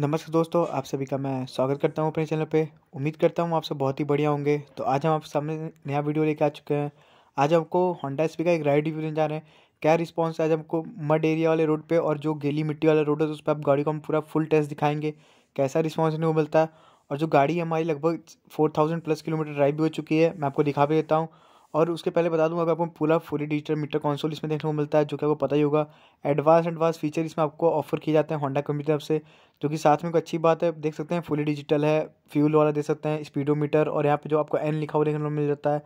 नमस्कार दोस्तों आप सभी का मैं स्वागत करता हूं अपने चैनल पे उम्मीद करता हूं आप सब बहुत ही बढ़िया होंगे तो आज हम आप सामने नया वीडियो लेके आ चुके हैं आज हमको होंडा एस का एक राइड रिव्यू देने जा रहे हैं क्या रिस्पॉन्स है आज हमको मड एरिया वाले रोड पे और जो गीली मिट्टी वाला रोड है उस पर आप गाड़ी को हम पूरा फुल टेस्ट दिखाएंगे कैसा रिस्पॉन्स नहीं मिलता है और जो गाड़ी हमारी लगभग फोर प्लस किलोमीटर ड्राइव भी हो चुकी है मैं आपको दिखा भी देता हूँ और उसके पहले बता दूं अगर आपको पूरा फुली डिजिटल मीटर कॉन्सोल इसमें देखने को मिलता है जो कि आपको पता ही होगा एडवांस एडवांस फीचर इसमें आपको ऑफर किए जाते हैं होंडा कंपनी तरफ से जो कि साथ में एक अच्छी बात है देख सकते हैं फुली डिजिटल है फ्यूल वाला देख सकते हैं स्पीडोमीटर और यहाँ पर जो आपको एन लिखा हुआ देखने को मिल जाता है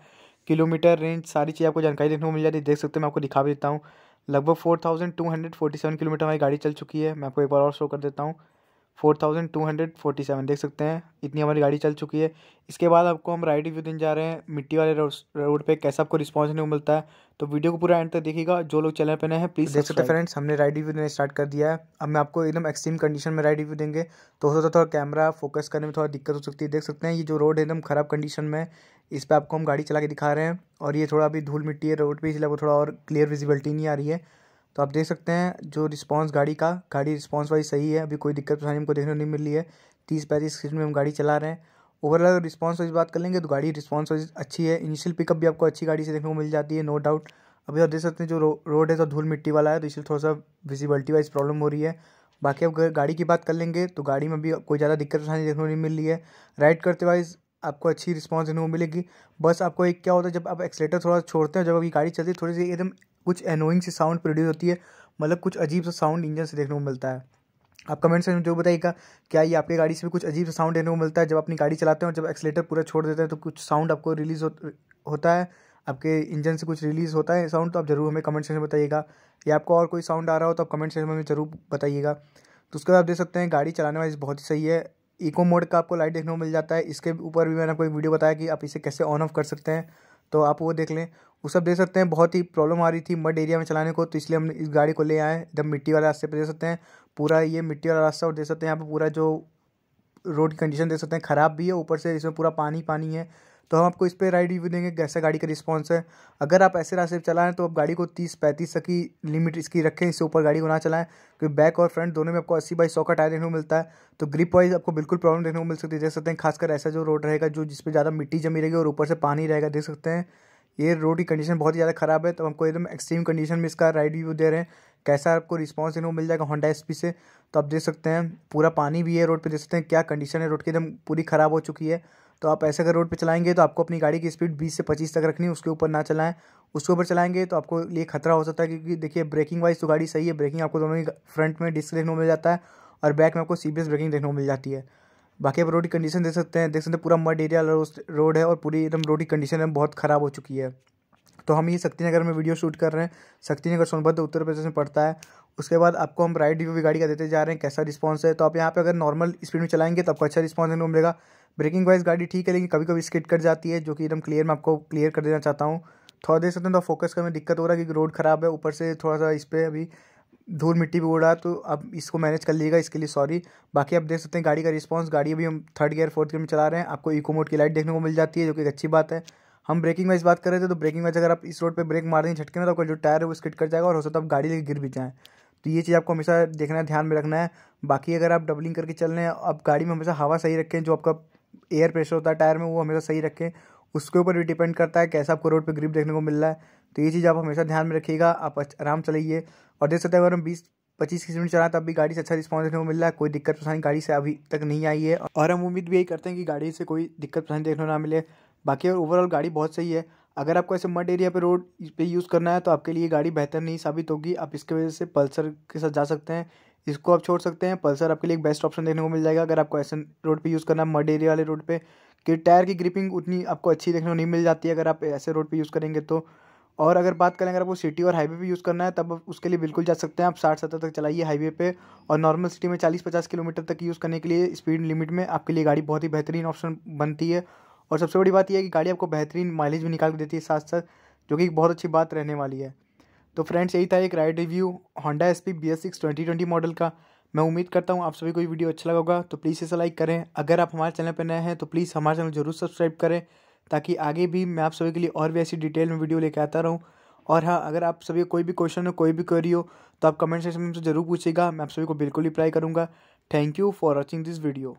किलोमीटर रेंज सारी चीज़ आपको जानकारी देखने को मिल जाती है देख सकते हैं मैं आपको दिखा भी देता हूँ लगभग four thousand two hundred forty seven kilometre हमारी गाड़ी चल चुकी है मैं आपको एक बार और शो कर देता हूँ four thousand two hundred forty seven देख सकते हैं इतनी हमारी गाड़ी चल चुकी है इसके बाद आपको हम राइड रिव्यू देने जा रहे हैं मिट्टी वाले रोड पे कैसा आपको रिस्पांस नहीं मिलता है तो वीडियो को पूरा एंड तक देखिएगा जो लोग चैनल पे नए हैं प्लीज़ देख सकते हैं फ्रेंड्स हमने राइड रिव्यू देना स्टार्ट कर दिया है अब मैं आपको एकदम एक्सट्रीम कंडीशन में राइड रिव्यू देंगे तो हो सकता है थोड़ा कैमरा फोकस करने में थोड़ा दिक्कत हो सकती है देख सकते हैं ये जो रोड है एकदम ख़राब कंडीशन में इस पर आपको हम गाड़ी चला के दिखा रहे हैं और ये थोड़ा अभी धूल मिट्टी है रोड पर इसलिए आपको थोड़ा और क्लियर विजिबिलिटी नहीं आ रही है तो आप देख सकते हैं जो रिस्पॉन्स गाड़ी का गाड़ी रिस्पॉन्स वाइज सही है अभी कोई दिक्कत परेशानी हमको देखने को नहीं मिल रही है तीस पैंतीस स्पीड में हम गाड़ी चला रहे हैं ओवरऑल रिस्पॉन्स वाइज बात कर लेंगे तो गाड़ी रिस्पॉन्स वाइज अच्छी है इनिशियल पिकअप भी आपको अच्छी गाड़ी से देखने को मिल जाती है नो डाउट अभी आप देख सकते हैं जो रोड है तो धूल मिट्टी वाला है तो इसलिए थोड़ा सा विजिबिलिटी वाइज प्रॉब्लम हो रही है बाकी अब गाड़ी की बात कर लेंगे तो गाड़ी में भी कोई ज़्यादा दिक्कत परेशानी देखने को नहीं मिल रही है राइड करते वाइज आपको अच्छी रिस्पॉन्स देखने को मिलेगी बस आपको एक क्या होता है जब आप एक्सलेटर थोड़ा छोड़ते हैं जब आपकी गाड़ी चलती है थोड़ी सी एकदम कुछ एनोइंग सी साउंड प्रोड्यूस होती है मतलब कुछ अजीब सा साउंड इंजन से देखने को मिलता है आप कमेंट सेक्शन में जो बताइएगा क्या ये आपकी गाड़ी से भी कुछ अजीब सा साउंड देखने को मिलता है जब अपनी गाड़ी चलाते हैं और जब एक्सलेटर पूरा छोड़ देते हैं तो कुछ साउंड आपको रिलीज हो, होता है आपके इंजन से कुछ रिलीज़ होता है साउंड तो आप ज़रूर हमें कमेंट सेक्शन में बताइएगा या आपको और कोई साउंड आ रहा हो तो आप कमेंट सेक्शन में ज़रूर बताइएगा तो उसके बाद आप देख सकते हैं गाड़ी चलाने वाली बहुत ही सही है इको मोड का आपको लाइट देखने को मिल जाता है इसके ऊपर भी मैंने आपको एक वीडियो बताया कि आप इसे कैसे ऑन ऑफ कर सकते हैं तो आप वो देख लें वो सब देख सकते हैं बहुत ही प्रॉब्लम आ रही थी मड एरिया में चलाने को तो इसलिए हम इस गाड़ी को ले आए एकदम मिट्टी वाले रास्ते पर देख सकते हैं पूरा ये मिट्टी वाला रास्ता और देख सकते हैं यहाँ पर पूरा जो रोड की कंडीशन देख सकते हैं ख़राब भी है ऊपर से इसमें पूरा पानी पानी है तो हम आपको इस पर राइड रिव्यू देंगे कैसा गाड़ी का रिस्पॉन्स है अगर आप ऐसे रास्ते पर चलाएं तो आप गाड़ी को तीस पैंतीस तक की लिमिट इसकी रखें इससे ऊपर गाड़ी को ना चलाएं क्योंकि बैक और फ्रंट दोनों में आपको अस्सी बाई सौ का टायर देखने को मिलता है तो ग्रिप वाइज आपको बिल्कुल प्रॉब्लम देखने को मिल सकती है देख सकते हैं खासकर ऐसा जो रोड रहेगा जो जिसपे ज़्यादा मिट्टी जमी रहेगी और ऊपर से पानी रहेगा देख सकते हैं ये रोड की कंडीशन बहुत ही ज़्यादा ख़राब है तो हमको एकदम एक्सट्रीम कंडीशन में इसका राइड व्यू दे रहे हैं कैसा आपको रिस्पॉन्स देखने को मिल जाएगा होंडा एस से तो आप देख सकते हैं पूरा पानी भी है रोड पे देख सकते हैं क्या कंडीशन है रोड की एकदम पूरी ख़राब हो चुकी है तो आप ऐसे अगर रोड पर चलाएंगे तो आपको अपनी गाड़ी की स्पीड बीस से पच्चीस तक रखनी है उसके ऊपर ना चलाएं उसके ऊपर चलाएंगे तो आपको लिए खतरा हो सकता है क्योंकि देखिए ब्रेकिंग वाइज तो गाड़ी सही है ब्रेकिंग आपको दोनों ही फ्रंट में डिस्क देखने को मिल जाता है और बैक में आपको सी ब्रेकिंग देखने को मिल जाती है बाकी आप रोड की कंडीशन देख सकते हैं देख सकते हैं पूरा मड एरिया रोड है और पूरी एकदम रोड की कंडीशन बहुत ख़राब हो चुकी है तो हम ये शक्तिनगर में वीडियो शूट कर रहे हैं शक्तिनगर सोनभद्र उत्तर प्रदेश में पड़ता है उसके बाद आपको हम राइट व्यू भी गाड़ी का देते जा रहे हैं कैसा रिस्पॉन्स है तो आप यहाँ पे अगर नॉर्मल स्पीड में चलाएंगे तो आपको अच्छा रिस्पॉन्स देने को मिलेगा ब्रेकिंग वाइज गाड़ी ठीक है लेकिन कभी कभी स्किट कर जाती है जो कि एकदम क्लियर मैं आपको क्लियर कर देना चाहता हूँ थोड़ा देख सकते हैं तो फोकस करने में दिक्कत हो रहा है क्योंकि रोड खराब है ऊपर से थोड़ा सा इस पर अभी धूल मिट्टी भी उड़ा तो आप इसको मैनेज कर लीजिएगा इसके लिए सॉरी बाकी आप देख सकते हैं गाड़ी का रिस्पॉन्स गाड़ी अभी हम थर्ड गियर फोर्थ गियर में चला रहे हैं आपको इको मोड की लाइट देखने को मिल जाती है जो कि एक अच्छी बात है हम ब्रेकिंग वाइज बात कर रहे थे तो ब्रेकिंग वाइज अगर आप इस रोड पे ब्रेक मार देंगे झटके में तो आपका जो टायर है वो स्किट कर जाएगा और हो सकता है आप गाड़ी लेकर गिर भी जाएँ तो ये चीज़ आपको हमेशा देखना है ध्यान में रखना है बाकी अगर आप डबलिंग करके चल रहे हैं आप गाड़ी में हमेशा हवा सही रखें जो आपका एयर प्रेशर होता है टायर में वो हमेशा सही रखें उसके ऊपर भी डिपेंड करता है कैसा आपको रोड पर ग्रिप देखने को मिल रहा है तो ये चीज़ आप हमेशा ध्यान में रखिएगा आप आराम चलाइए और देख सकते हैं अगर हम बीस पच्चीस किस मिनट चला तब भी गाड़ी से अच्छा रिस्पॉन्स देखने को मिल रहा है कोई दिक्कत परेशानी गाड़ी से अभी तक नहीं आई है और हम उम्मीद भी यही करते हैं कि गाड़ी से कोई दिक्कत परेशानी देखने को ना मिले बाकी ओवरऑल गाड़ी बहुत सही है अगर आपको ऐसे मड एरिया पे रोड पे यूज़ करना है तो आपके लिए गाड़ी बेहतर नहीं साबित होगी आप इसके वजह से पल्सर के साथ जा सकते हैं इसको आप छोड़ सकते हैं पल्सर आपके लिए एक बेस्ट ऑप्शन देखने को मिल जाएगा अगर आपको ऐसे रोड पे यूज़ करना है मड एरिया वाले रोड पे कि टायर की ग्रिपिंग उतनी आपको अच्छी देखने को नहीं मिल जाती अगर आप ऐसे रोड पर यूज़ करेंगे तो और अगर बात करें अगर आपको सिटी और हाईवे पर यूज़ करना है तब उसके लिए बिल्कुल जा सकते हैं आप साठ सत्तर तक चलाइए हाईवे पे और नॉर्मल सिटी में चालीस पचास किलोमीटर तक यूज़ करने के लिए स्पीड लिमिट में आपके लिए गाड़ी बहुत ही बेहतरीन ऑप्शन बनती है और सबसे बड़ी बात यह है कि गाड़ी आपको बेहतरीन माइलेज भी निकाल के देती है साथ साथ जो कि बहुत अच्छी बात रहने वाली है तो फ्रेंड्स यही था एक ride review Honda S P B S six twenty twenty model का मैं उम्मीद करता हूँ आप सभी को ये वीडियो अच्छा लगा होगा तो प्लीज़ इसे लाइक करें अगर आप हमारे चैनल पर नए हैं तो प्लीज़ हमारे चैनल जरूर सब्सक्राइब करें ताकि आगे भी मैं आप सभी के लिए और भी ऐसी डिटेल में वीडियो लेकर आता रहूँ और हाँ अगर आप सभी कोई भी क्वेश्चन हो कोई भी क्वेरी हो तो आप कमेंट सेक्शन में मुझसे जरूर पूछेगा मैं आप सभी को बिल्कुल रिप्लाई करूँगा thank you for watching this video